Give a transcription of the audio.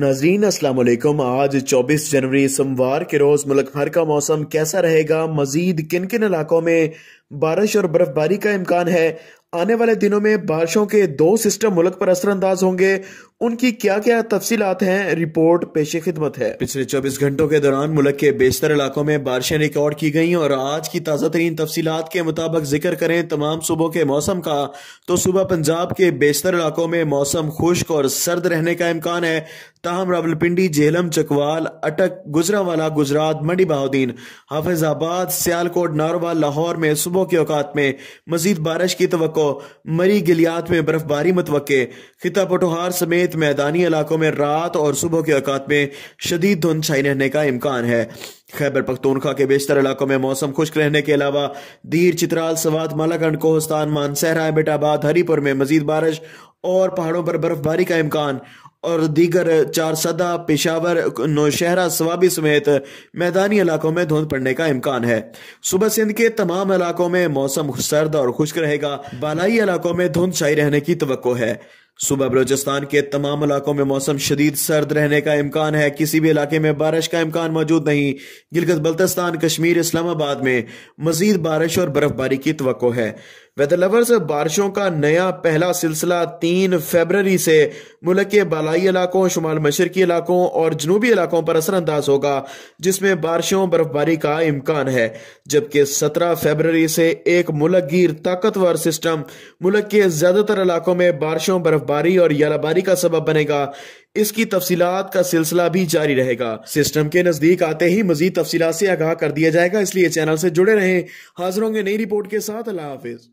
नाजरीन असलम आज 24 जनवरी सोमवार के रोज़ मुल्क भर का मौसम कैसा रहेगा मजीद किन किन इलाकों में बारिश और बर्फबारी का इम्कान है आने वाले दिनों में बारिशों के दो सिस्टम मुल्क पर असरअंदाज होंगे उनकी क्या क्या तफसीलात हैं रिपोर्ट पेश खिदमत है पिछले 24 घंटों के दौरान मुल्क के बेशतर इलाकों में बारिशें रिकॉर्ड की गई और आज की ताज़ा तरीन तफसीत के मुताबिक जिक्र करें तमाम सुबह के मौसम का तो सुबह पंजाब के बेशतर इलाकों में मौसम खुश्क और सर्द रहने का इम्कान है ताहम रावलपिंडी झेलम चकवाल अटक गुजरावाला गुजरात मंडी बहाउद्दीन हाफिजाबाद सियालकोट नारोवाल लाहौर में सुबह के औकात में मजीद बारिश की तो को मरी गलियात में बर्फबारी मतव खिता पटोहार समेत मैदानी इलाकों में रात और सुबह के अकात में शदीद धुंध छाई रहने का इम्कान है खैबर पख्तूनखा के बेशतर इलाकों में मौसम खुश्क रहने के अलावा दीर चित्राल सवाद मालाखंड कोहस्तान मानसहरा बेटाबाद हरीपुर में मजीद बारिश और पहाड़ों पर बर्फबारी का इम्कान और दीगर चार सदा पेशावर नौशहरा स्वाबी समेत मैदानी इलाकों में धुंध पड़ने का इम्कान है सुबह सिंध के तमाम इलाकों में मौसम सर्द और खुश्क रहेगा बालाई इलाकों में धुंध छाई रहने की तो है सुबह बलोचिस्तान के तमाम इलाकों में मौसम शदीद सर्द रहने का इम्कान है किसी भी इलाके में बारिश का इम्कान मौजूद नहीं गिलगत बल्तिस्तान कश्मीर इस्लामाबाद में मजीद बारिश और बर्फबारी की तो है वेदर लवर्स बारिशों का नया पहला सिलसिला तीन फरवरी से मुल्क के बालाई इलाकों शुमाल मशरकी इलाकों और जनूबी इलाकों पर असरअंदाज होगा जिसमें बारिशों बर्फबारी का इम्कान है जबकि सत्रह फरवरी से एक मुलक गिर ताकतवर सिस्टम मुल्क के ज्यादातर इलाकों में बारिशों बर्फबारी और यालाबारी का सबब बनेगा इसकी तफसीलात का सिलसिला भी जारी रहेगा सिस्टम के नजदीक आते ही मजीद तफसीत से आगाह कर दिया जाएगा इसलिए चैनल से जुड़े रहें हाजिर होंगे नई रिपोर्ट के साथ अल्लाह हाफिज